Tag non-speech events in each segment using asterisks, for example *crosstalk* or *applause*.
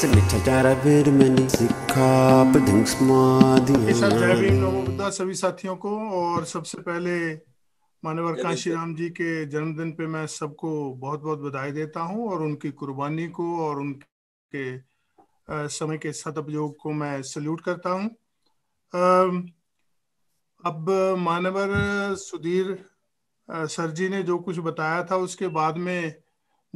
से मिठा चारा फिर मैंने सिखा पदंग समाधि सभी साथियों को और सबसे पहले मानवर कांशी राम जी के जन्मदिन पे मैं सबको बहुत बहुत बधाई देता हूँ और उनकी कुर्बानी को और उनके समय के सदुपयोग को मैं सल्यूट करता हूँ अब मानवर सुधीर सर जी ने जो कुछ बताया था उसके बाद में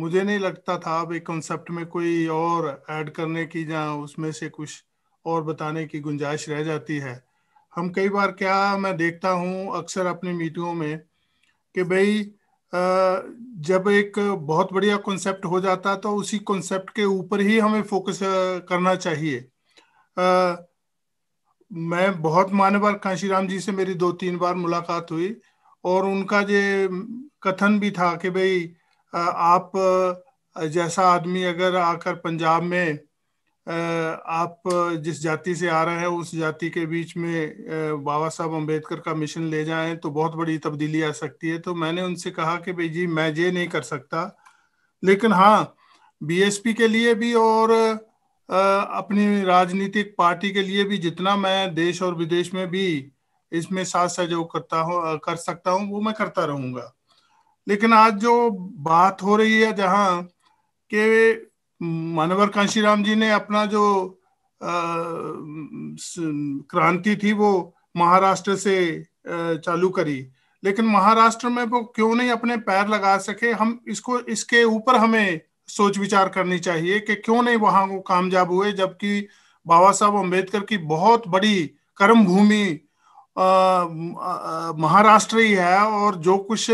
मुझे नहीं लगता था अब एक कॉन्सेप्ट में कोई और ऐड करने की या उसमें से कुछ और बताने की गुंजाइश रह जाती है हम कई बार क्या मैं देखता हूँ अक्सर अपनी मीटिंगों में कि भाई जब एक बहुत बढ़िया कॉन्सेप्ट हो जाता तो उसी कॉन्सेप्ट के ऊपर ही हमें फोकस करना चाहिए आ, मैं बहुत बार कांशीराम जी से मेरी दो तीन बार मुलाकात हुई और उनका जो कथन भी था कि भाई आप जैसा आदमी अगर आकर पंजाब में आप जिस जाति से आ रहे हैं उस जाति के बीच में बाबा साहब अम्बेडकर का मिशन ले जाए तो बहुत बड़ी तब्दीली आ सकती है तो मैंने उनसे कहा कि भाई जी मैं ये नहीं कर सकता लेकिन हाँ बीएसपी के लिए भी और अपनी राजनीतिक पार्टी के लिए भी जितना मैं देश और विदेश में भी इसमें साथ सहयोग करता हूँ कर सकता हूँ वो मैं करता रहूंगा लेकिन आज जो बात हो रही है जहां के मानवर कांशीराम जी ने अपना जो क्रांति थी वो महाराष्ट्र से चालू करी लेकिन महाराष्ट्र में वो क्यों नहीं अपने पैर लगा सके हम इसको इसके ऊपर हमें सोच विचार करनी चाहिए कि क्यों नहीं वहां वो कामयाब हुए जबकि बाबा साहब अम्बेडकर की बहुत बड़ी कर्म भूमि महाराष्ट्र ही है और जो कुछ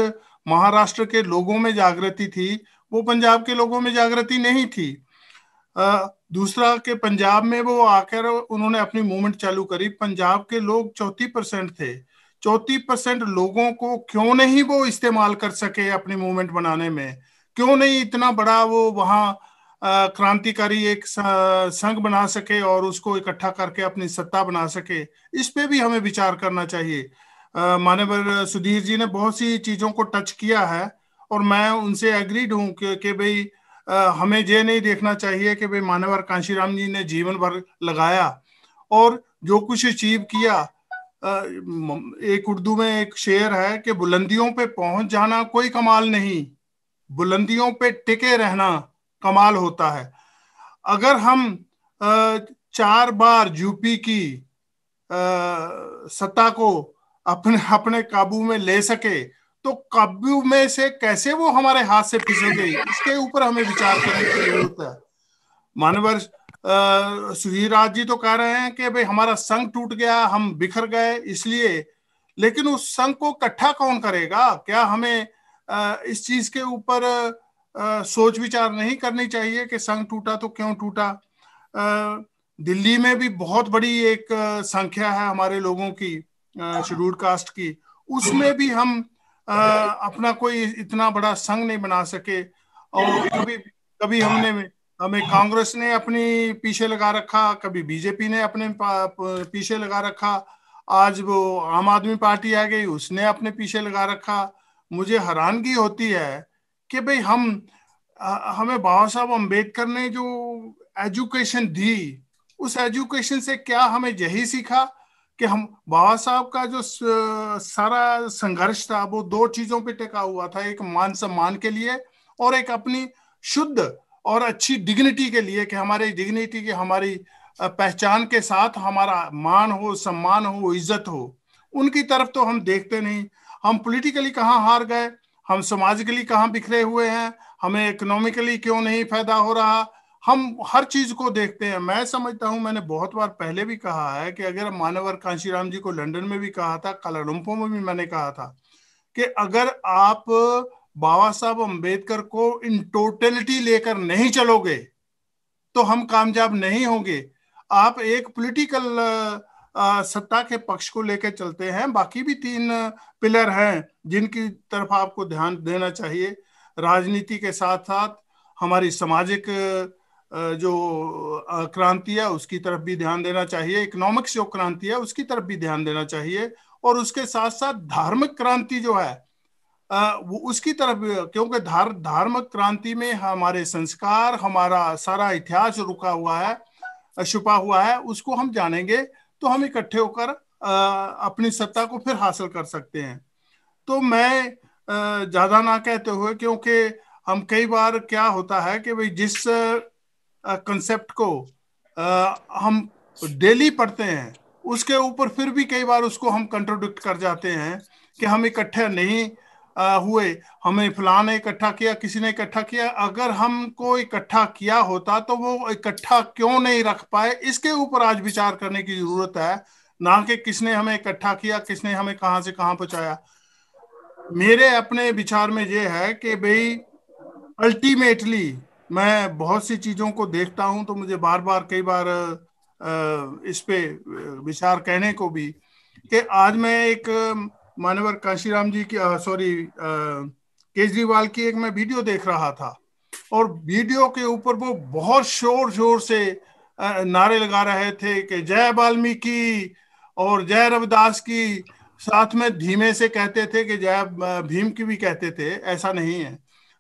महाराष्ट्र के लोगों में जागृति थी वो पंजाब के लोगों में जागृति नहीं थी दूसरा के पंजाब में वो आकर उन्होंने अपनी मूवमेंट चालू करी पंजाब के लोग चौथी परसेंट थे चौथी परसेंट लोगों को क्यों नहीं वो इस्तेमाल कर सके अपनी मूवमेंट बनाने में क्यों नहीं इतना बड़ा वो वहां क्रांतिकारी एक संघ बना सके और उसको इकट्ठा करके अपनी सत्ता बना सके इस पे भी हमें विचार करना चाहिए मानवर सुधीर जी ने बहुत सी चीजों को टच किया है और मैं उनसे एग्रीड हूँ कि, भाई हमें ये नहीं देखना चाहिए कि भाई मान्यवर कांशीराम जी ने जीवन भर लगाया और जो कुछ अचीव किया एक उर्दू में एक शेर है कि बुलंदियों पे पहुंच जाना कोई कमाल नहीं बुलंदियों पे टिके रहना कमाल होता है अगर हम चार बार यूपी की सत्ता को अपने अपने काबू में ले सके तो काबू में से कैसे वो हमारे हाथ से फिसल गई इसके ऊपर हमें विचार करने की जरूरत है मानवर सुधीर राज जी तो कह रहे हैं कि भाई हमारा संघ टूट गया हम बिखर गए इसलिए लेकिन उस संघ को इकट्ठा कौन करेगा क्या हमें आ, इस चीज के ऊपर सोच विचार नहीं करनी चाहिए कि संघ टूटा तो क्यों टूटा दिल्ली में भी बहुत बड़ी एक संख्या है हमारे लोगों की शेड्यूल कास्ट की उसमें भी हम आ, अपना कोई इतना बड़ा संघ नहीं बना सके और कभी कभी हमने हमें कांग्रेस ने अपनी पीछे लगा रखा कभी बीजेपी ने अपने पीछे लगा रखा आज वो आम आदमी पार्टी आ गई उसने अपने पीछे लगा रखा मुझे हैरानगी होती है कि भाई हम हमें बाबा साहब अम्बेडकर ने जो एजुकेशन दी उस एजुकेशन से क्या हमें यही सीखा कि हम बाबा साहब का जो सारा संघर्ष था वो दो चीजों पे टिका हुआ था एक मान सम्मान के लिए और एक अपनी शुद्ध और अच्छी डिग्निटी के लिए कि हमारी डिग्निटी की हमारी पहचान के साथ हमारा मान हो सम्मान हो इज्जत हो उनकी तरफ तो हम देखते नहीं हम पॉलिटिकली कहाँ हार गए हम समाजिकली कहाँ बिखरे हुए हैं हमें इकोनॉमिकली क्यों नहीं फायदा हो रहा हम हर चीज को देखते हैं मैं समझता हूं मैंने बहुत बार पहले भी कहा है कि अगर मानवर कांशीराम जी को लंदन में भी कहा था कलाडुम्पो में भी मैंने कहा था कि अगर आप बाबा साहब अम्बेडकर को इन टोटलिटी लेकर नहीं चलोगे तो हम कामयाब नहीं होंगे आप एक पॉलिटिकल सत्ता के पक्ष को लेकर चलते हैं बाकी भी तीन पिलर हैं जिनकी तरफ आपको ध्यान देना चाहिए राजनीति के साथ साथ हमारी सामाजिक जो क्रांति है उसकी तरफ भी ध्यान देना चाहिए इकोनॉमिक्स जो क्रांति है उसकी तरफ भी ध्यान देना चाहिए और उसके साथ साथ धार्मिक क्रांति जो है वो उसकी तरफ क्योंकि धार धार्मिक क्रांति में हमारे संस्कार हमारा सारा इतिहास रुका हुआ है छुपा हुआ है उसको हम जानेंगे तो हम इकट्ठे होकर अपनी सत्ता को फिर हासिल कर सकते हैं तो मैं ज़्यादा ना कहते हुए क्योंकि हम कई बार क्या होता है कि भाई जिस कंसेप्ट को आ, हम डेली पढ़ते हैं उसके ऊपर फिर भी कई बार उसको हम कंट्रोडिक्ट कर जाते हैं कि हम इकट्ठे नहीं आ, हुए हमें फलां ने इकट्ठा किया किसी ने इकट्ठा किया अगर हमको इकट्ठा किया होता तो वो इकट्ठा क्यों नहीं रख पाए इसके ऊपर आज विचार करने की जरूरत है ना कि किसने हमें इकट्ठा किया किसने हमें कहाँ से कहाँ पहुंचाया मेरे अपने विचार में ये है कि भाई अल्टीमेटली मैं बहुत सी चीजों को देखता हूं तो मुझे बार बार कई बार इस पे विचार कहने को भी कि आज मैं एक मानवर काशीराम जी की सॉरी केजरीवाल की एक मैं वीडियो देख रहा था और वीडियो के ऊपर वो बहुत शोर शोर से नारे लगा रहे थे कि जय वाल्मीकि और जय रविदास की साथ में धीमे से कहते थे कि जय भीम की भी कहते थे ऐसा नहीं है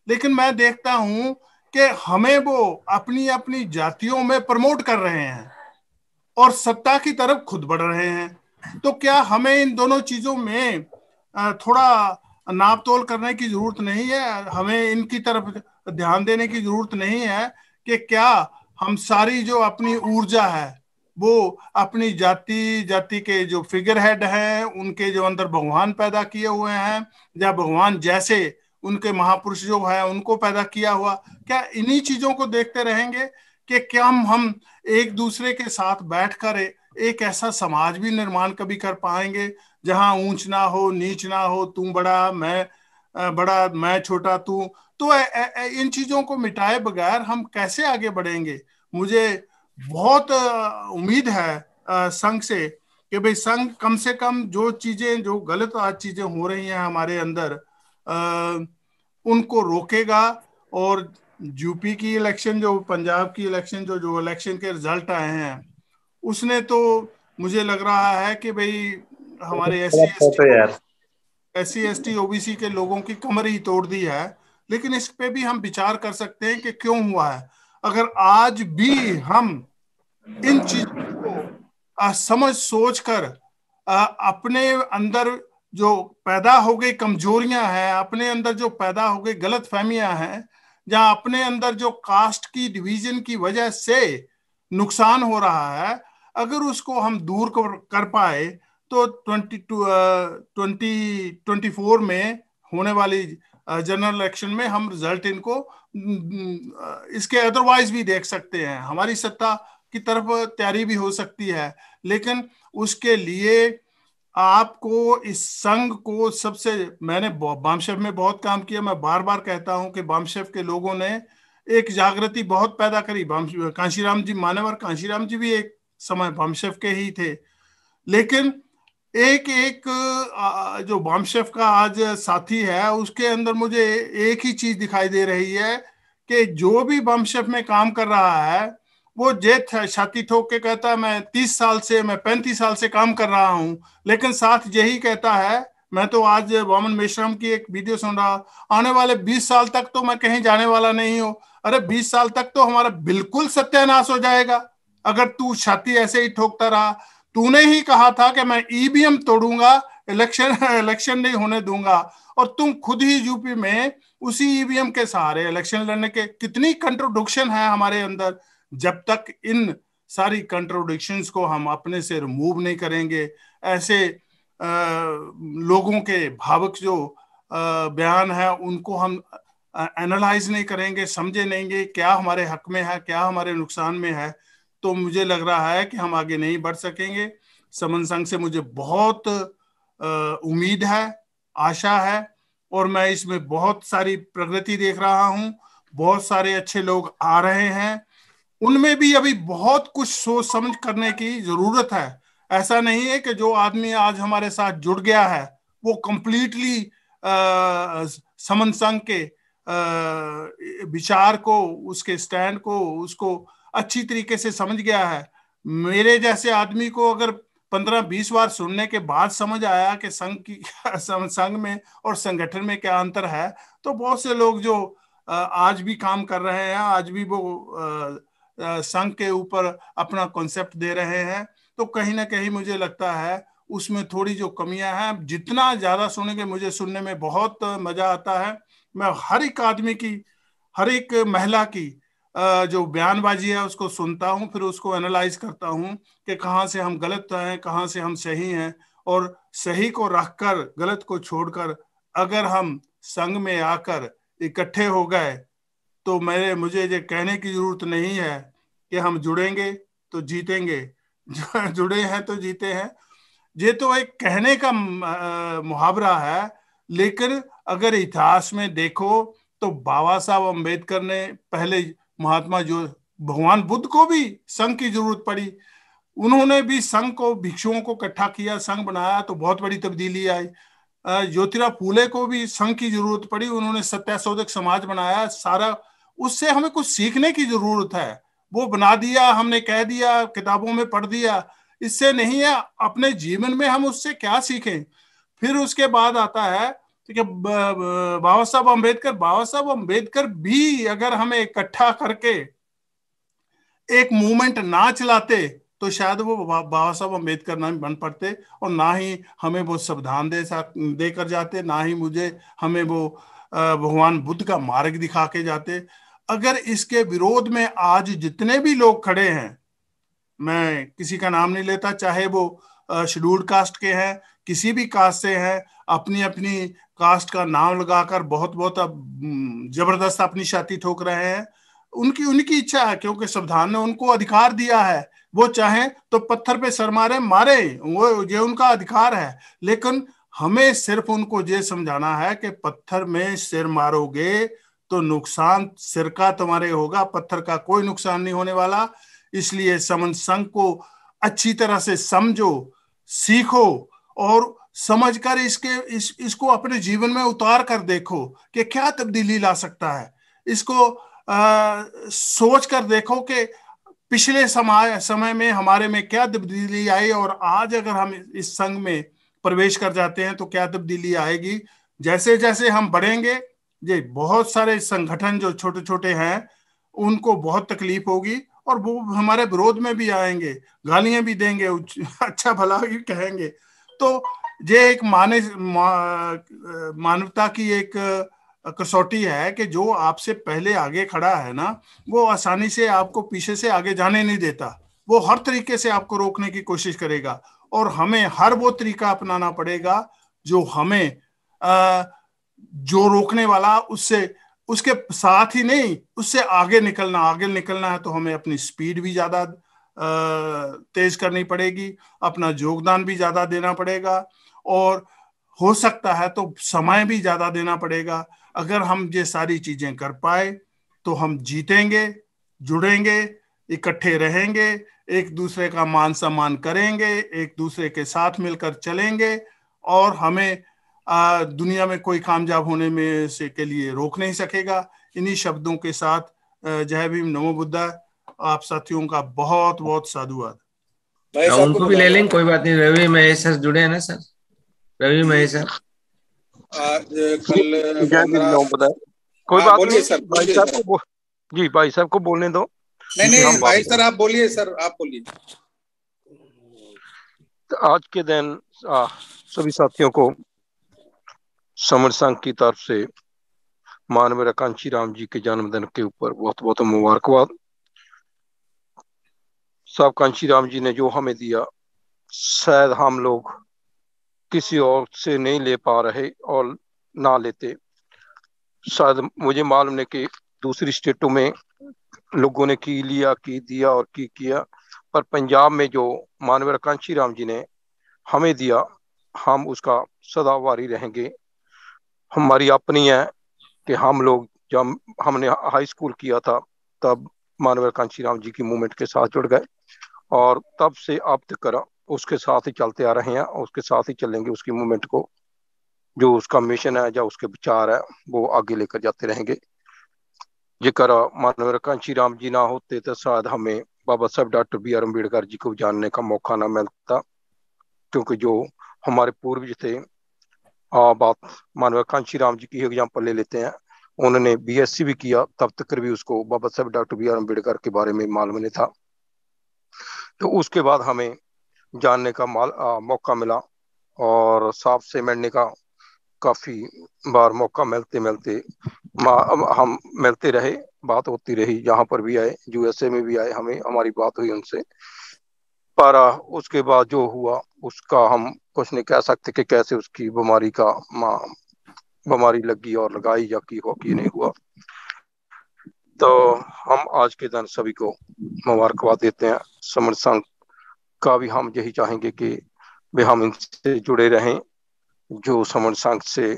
लेकिन मैं देखता हूं कि हमें वो अपनी अपनी जातियों में प्रमोट कर रहे हैं और सत्ता की तरफ खुद बढ़ रहे हैं तो क्या हमें इन दोनों चीजों में थोड़ा नाप तोल करने की जरूरत नहीं है हमें इनकी तरफ ध्यान देने की जरूरत नहीं है कि क्या हम सारी जो अपनी ऊर्जा है वो अपनी जाति जाति के जो फिगर हेड हैं उनके जो अंदर भगवान पैदा किए हुए हैं या भगवान जैसे उनके महापुरुष जो है उनको पैदा किया हुआ क्या इन्हीं चीजों को देखते रहेंगे कि क्या हम एक दूसरे के साथ बैठ कर एक ऐसा समाज भी निर्माण कभी कर पाएंगे जहां ऊंच ना हो नीच ना हो तू बड़ा मैं बड़ा मैं छोटा तू तो ए, ए, इन चीजों को मिटाए बगैर हम कैसे आगे बढ़ेंगे मुझे बहुत उम्मीद है संघ से कि भाई संघ कम से कम जो चीजें जो गलत आज चीजें हो रही हैं हमारे अंदर उनको रोकेगा और यूपी की इलेक्शन जो पंजाब की इलेक्शन जो जो इलेक्शन के रिजल्ट आए हैं उसने तो मुझे लग रहा है कि भाई हमारे S C S T OBC के लोगों की कमर ही तोड़ दी है लेकिन इस पे भी हम विचार कर सकते हैं कि क्यों हुआ है अगर आज भी हम इन चीजों को समझ सोच कर अपने अंदर जो पैदा हो गई कमजोरियां हैं अपने अंदर जो पैदा हो गई गलत फहमियां हैं या अपने अंदर जो कास्ट की डिवीजन की वजह से नुकसान हो रहा है अगर उसको हम दूर कर पाए तो ट्वेंटी ट्वेंटी ट्वेंटी फोर में होने वाली जनरल इलेक्शन में हम रिजल्ट इनको इसके अदरवाइज भी देख सकते हैं हमारी सत्ता की तरफ तैयारी भी हो सकती है लेकिन उसके लिए आपको इस संघ को सबसे मैंने बामशेफ में बहुत काम किया मैं बार बार कहता हूं कि बामशेफ के लोगों ने एक जागृति बहुत पैदा करी कांशीराम जी मानवर कांशीराम जी भी एक समय बामशेफ के ही थे लेकिन एक एक जो बामशेफ का आज साथी है उसके अंदर मुझे एक ही चीज दिखाई दे रही है कि जो भी बामशेफ में काम कर रहा है वो है छाती ठोक के कहता है मैं तीस साल से मैं पैंतीस साल से काम कर रहा हूँ लेकिन साथ यही कहता है मैं तो आज वामन मिश्रम की एक वीडियो सुन रहा आने वाले बीस साल तक तो मैं कहीं जाने वाला नहीं हूं अरे बीस साल तक तो हमारा बिल्कुल सत्यानाश हो जाएगा अगर तू छाती ऐसे ही ठोकता रहा तूने ही कहा था कि मैं ईवीएम तोड़ूंगा इलेक्शन इलेक्शन नहीं होने दूंगा और तुम खुद ही यूपी में उसी ईवीएम के सहारे इलेक्शन लड़ने के कितनी कंट्रोडक्शन है हमारे अंदर जब तक इन सारी कंट्रोडिक्शंस को हम अपने से रिमूव नहीं करेंगे ऐसे आ, लोगों के भावक जो आ, बयान है उनको हम एनालाइज नहीं करेंगे समझे नहीं क्या हमारे हक में है क्या हमारे नुकसान में है तो मुझे लग रहा है कि हम आगे नहीं बढ़ सकेंगे समन संघ से मुझे बहुत उम्मीद है आशा है और मैं इसमें बहुत सारी प्रगति देख रहा हूँ बहुत सारे अच्छे लोग आ रहे हैं उनमें भी अभी बहुत कुछ सोच समझ करने की जरूरत है ऐसा नहीं है कि जो आदमी आज हमारे साथ जुड़ गया है वो कम्प्लीटली समन संघ के विचार को उसके स्टैंड को उसको अच्छी तरीके से समझ गया है मेरे जैसे आदमी को अगर पंद्रह बीस बार सुनने के बाद समझ आया कि संघ की *laughs* संघ में और संगठन में क्या अंतर है तो बहुत से लोग जो आज भी काम कर रहे हैं आज भी वो संघ के ऊपर अपना कॉन्सेप्ट दे रहे हैं तो कहीं ना कहीं मुझे लगता है उसमें थोड़ी जो कमियां हैं जितना ज़्यादा सुनेंगे मुझे सुनने में बहुत मज़ा आता है मैं हर एक आदमी की हर एक महिला की जो बयानबाजी है उसको सुनता हूँ फिर उसको एनालाइज करता हूँ कि कहाँ से हम गलत तो हैं कहाँ से हम सही हैं और सही को रखकर गलत को छोड़कर अगर हम संघ में आकर इकट्ठे हो गए तो मेरे मुझे ये कहने की जरूरत नहीं है कि हम जुड़ेंगे तो जीतेंगे *laughs* जुड़े हैं तो जीते हैं ये तो एक कहने का मुहावरा है लेकिन अगर इतिहास में देखो तो बाबा साहब अम्बेडकर ने पहले महात्मा जो भगवान बुद्ध को भी संघ की जरूरत पड़ी उन्होंने भी संघ को भिक्षुओं को इकट्ठा किया संघ बनाया तो बहुत बड़ी तब्दीली आई ज्योतिरा फूले को भी संघ की जरूरत पड़ी उन्होंने सत्याशोधक समाज बनाया सारा उससे हमें कुछ सीखने की जरूरत है वो बना दिया हमने कह दिया किताबों में पढ़ दिया इससे नहीं है अपने जीवन में हम उससे क्या सीखें फिर उसके बाद आता है कि बाबा साहब अम्बेडकर बाबा साहब अम्बेडकर भी अगर हमें इकट्ठा करके एक मूवमेंट ना चलाते तो शायद वो बाबा साहब अम्बेडकर ना बन पड़ते और ना ही हमें वो संविधान दे देकर जाते ना ही मुझे हमें वो भगवान बुद्ध का मार्ग दिखा के जाते अगर इसके विरोध में आज जितने भी लोग खड़े हैं मैं किसी का नाम नहीं लेता चाहे वो शेड्यूल्ड कास्ट के हैं किसी भी कास्ट से हैं अपनी अपनी कास्ट का नाम लगाकर बहुत बहुत अब जबरदस्त अपनी छाती ठोक रहे हैं उनकी उनकी इच्छा है क्योंकि संविधान ने उनको अधिकार दिया है वो चाहे तो पत्थर पे सर मारे मारे वो ये उनका अधिकार है लेकिन हमें सिर्फ उनको ये समझाना है कि पत्थर में सिर मारोगे तो नुकसान सिर का तुम्हारे होगा पत्थर का कोई नुकसान नहीं होने वाला इसलिए समन संघ को अच्छी तरह से समझो सीखो और समझकर इसके इस इसको अपने जीवन में उतार कर देखो कि क्या तब्दीली ला सकता है इसको आ, सोच कर देखो कि पिछले समय समय में हमारे में क्या तब्दीली आई और आज अगर हम इस संघ में प्रवेश कर जाते हैं तो क्या तब्दीली आएगी जैसे जैसे हम बढ़ेंगे ये बहुत सारे संगठन जो छोटे छोटे हैं उनको बहुत तकलीफ होगी और वो हमारे विरोध में भी आएंगे गालियां भी देंगे *laughs* अच्छा भला भी कहेंगे तो ये एक माने मा, मानवता की एक कसौटी है कि जो आपसे पहले आगे खड़ा है ना वो आसानी से आपको पीछे से आगे जाने नहीं देता वो हर तरीके से आपको रोकने की कोशिश करेगा और हमें हर वो तरीका अपनाना पड़ेगा जो हमें आ, जो रोकने वाला उससे उसके साथ ही नहीं उससे आगे निकलना आगे निकलना है तो हमें अपनी स्पीड भी ज्यादा तेज करनी पड़ेगी अपना योगदान भी ज्यादा देना पड़ेगा और हो सकता है तो समय भी ज्यादा देना पड़ेगा अगर हम ये सारी चीजें कर पाए तो हम जीतेंगे जुड़ेंगे इकट्ठे रहेंगे एक दूसरे का मान सम्मान करेंगे एक दूसरे के साथ मिलकर चलेंगे और हमें दुनिया में कोई कामयाब होने में से के लिए रोक नहीं सकेगा इन्हीं शब्दों के साथ जय भीम नमो बुद्धा आप साथियों का बहुत बहुत साधुवाद हाँ, उनको भी ले लेंगे कोई बात नहीं रवि महेश सर जुड़े हैं ना सर रवि महेश सर कोई हाँ, बात नहीं सर भाई साहब को जी भाई साहब को बोलने दो नहीं नहीं भाई सर आप बोलिए सर आप बोलिए तो आज के दिन सभी साथियों को समर संघ की तरफ से मानवीर कांची राम जी के जन्मदिन के ऊपर बहुत बहुत मुबारकबाद साहब कांशी राम जी ने जो हमें दिया शायद हम लोग किसी और से नहीं ले पा रहे और ना लेते शायद मुझे मालूम है कि दूसरी स्टेटों में लोगों ने की लिया की दिया और की किया पर पंजाब में जो मानव कांशी राम जी ने हमें दिया हम उसका सदावारी रहेंगे हमारी अपनी है कि हम लोग जब हमने हाई स्कूल किया था तब मानवर कांशी राम जी की मूवमेंट के साथ जुड़ गए और तब से अब तक करा उसके साथ ही चलते आ रहे हैं उसके साथ ही चलेंगे उसकी मूवमेंट को जो उसका मिशन है या उसके विचार है वो आगे लेकर जाते रहेंगे जेकर मानवर कांशी राम जी ना होते तो शायद हमें Baba Saheb doctor B R Ambedkar ji को जानने का मौका ना मिलता क्योंकि जो हमारे पूर्वज थे बात मानव कांशी राम जी की एग्जाम्पल ले लेते हैं उन्होंने बीएससी भी किया तब तक भी उसको बाबा Saheb doctor B R Ambedkar के बारे में मालूम नहीं था तो उसके बाद हमें जानने का माल आ, मौका मिला और साफ से मिलने का काफी बार मौका मिलते मिलते हम मिलते रहे बात होती रही जहां पर भी आए यूएसए में भी आए हमें हमारी बात हुई उनसे पर उसके बाद जो हुआ उसका हम कुछ नहीं कह सकते कि कैसे उसकी बीमारी का बीमारी लगी और लगाई या की हो की नहीं हुआ तो हम आज के दिन सभी को मुबारकबाद देते हैं समर संघ का भी हम यही चाहेंगे कि वे हम इनसे जुड़े रहें जो समर संघ से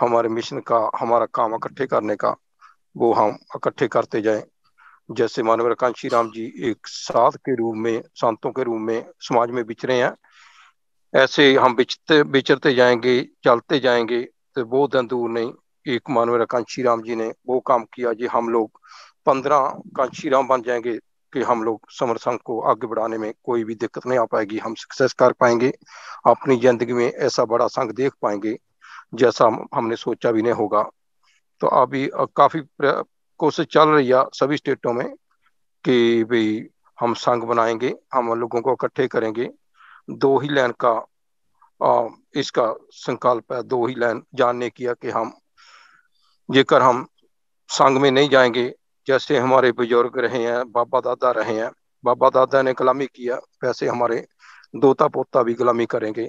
हमारे मिशन का हमारा काम इकट्ठे करने का वो हम इकट्ठे करते जाएं जैसे मानवर कांशी राम जी एक साध के रूप में संतों के रूप में समाज में बिचरे हैं ऐसे हम बिचते बिचरते जाएंगे चलते जाएंगे तो दिन दूर नहीं एक मानवर कांशी राम जी ने वो काम किया जी हम लोग पंद्रह कांशी राम बन जाएंगे कि हम लोग समर संघ को आगे बढ़ाने में कोई भी दिक्कत नहीं आ पाएगी हम सक्सेस कर पाएंगे अपनी जिंदगी में ऐसा बड़ा संघ देख पाएंगे जैसा हमने सोचा भी नहीं होगा तो अभी काफी कोशिश चल रही है सभी स्टेटों में कि भाई हम संघ बनाएंगे हम लोगों को इकट्ठे करेंगे दो ही लाइन का आ, इसका संकल्प है दो ही लाइन जानने किया कि हम जेकर हम संघ में नहीं जाएंगे जैसे हमारे बुजुर्ग रहे हैं बाबा दादा रहे हैं बाबा दादा ने गुलामी किया वैसे हमारे दोता पोता भी गुलामी करेंगे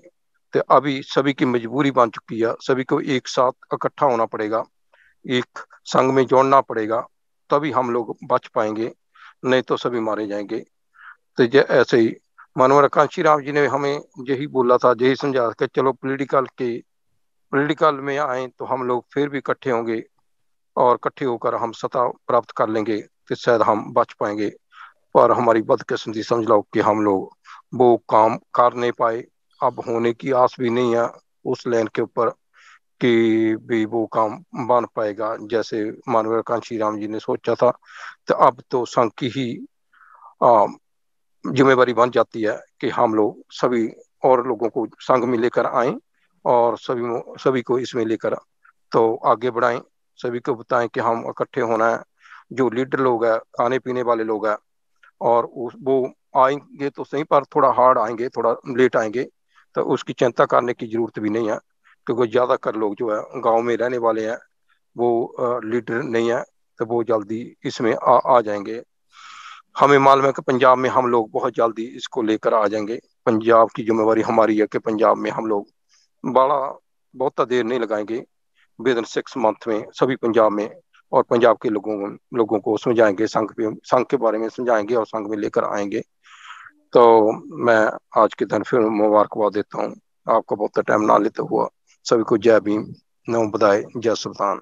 तो अभी सभी की मजबूरी बन चुकी है सभी को एक साथ इकट्ठा होना पड़ेगा एक संघ में जोड़ना पड़ेगा तभी हम लोग बच पाएंगे नहीं तो सभी मारे जाएंगे तो ऐसे ही मनोहर कांशी राम जी ने हमें यही बोला था यही समझा कि चलो पॉलिटिकल के पॉलिटिकल में आए तो हम लोग फिर भी इकट्ठे होंगे और इकट्ठे होकर हम सत्ता प्राप्त कर लेंगे तो शायद हम बच पाएंगे पर हमारी बदकिस्मती समझ लो कि हम लोग वो काम कर नहीं पाए अब होने की आस भी नहीं है उस लाइन के ऊपर कि भी वो काम बन पाएगा जैसे मानव कांशी राम जी ने सोचा था तो अब तो संख की ही जिम्मेवारी बन जाती है कि हम लोग सभी और लोगों को संग में लेकर आए और सभी सभी को इसमें लेकर तो आगे बढ़ाएं सभी को बताएं कि हम इकट्ठे होना है जो लीडर लोग है खाने पीने वाले लोग है और उस वो आएंगे तो सही पर थोड़ा हार्ड आएंगे थोड़ा लेट आएंगे तो उसकी चिंता करने की जरूरत भी नहीं है क्योंकि ज़्यादातर लोग जो है गांव में रहने वाले हैं वो लीडर नहीं है तो वो जल्दी इसमें आ, आ जाएंगे हमें मालूम है कि पंजाब में हम लोग बहुत जल्दी इसको लेकर आ जाएंगे पंजाब की जिम्मेवारी हमारी है कि पंजाब में हम लोग बड़ा बहुत देर नहीं लगाएंगे विद इन सिक्स मंथ में सभी पंजाब में और पंजाब के लोगों लोगों को समझाएंगे संघ संघ के बारे में समझाएंगे और संघ में लेकर आएंगे तो मैं आज के दिन फिर मुबारकबाद देता हूँ आपका बहुत टाइम ना लेते हुआ सभी को जय भीम नव बधाई जय सुल्तान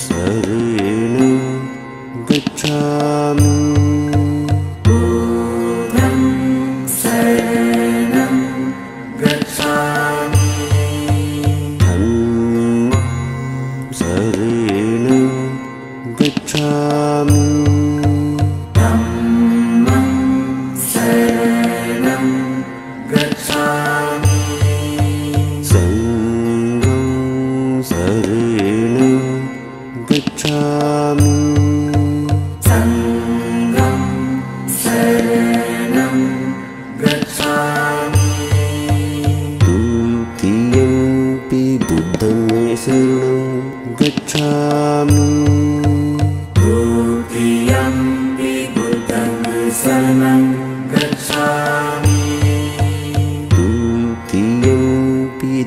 संण गच्छामि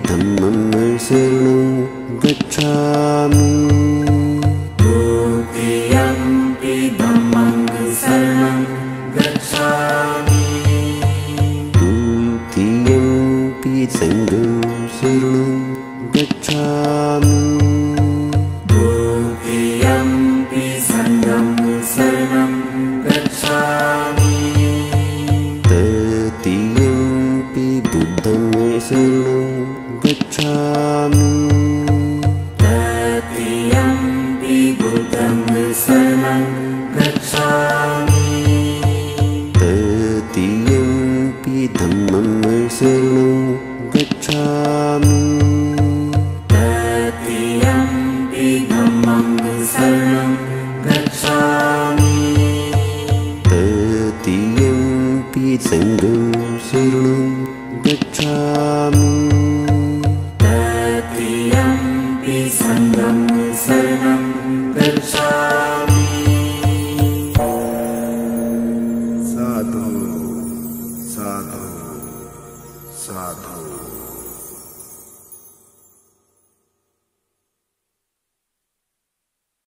തന്നങ്ങൾ ശരണം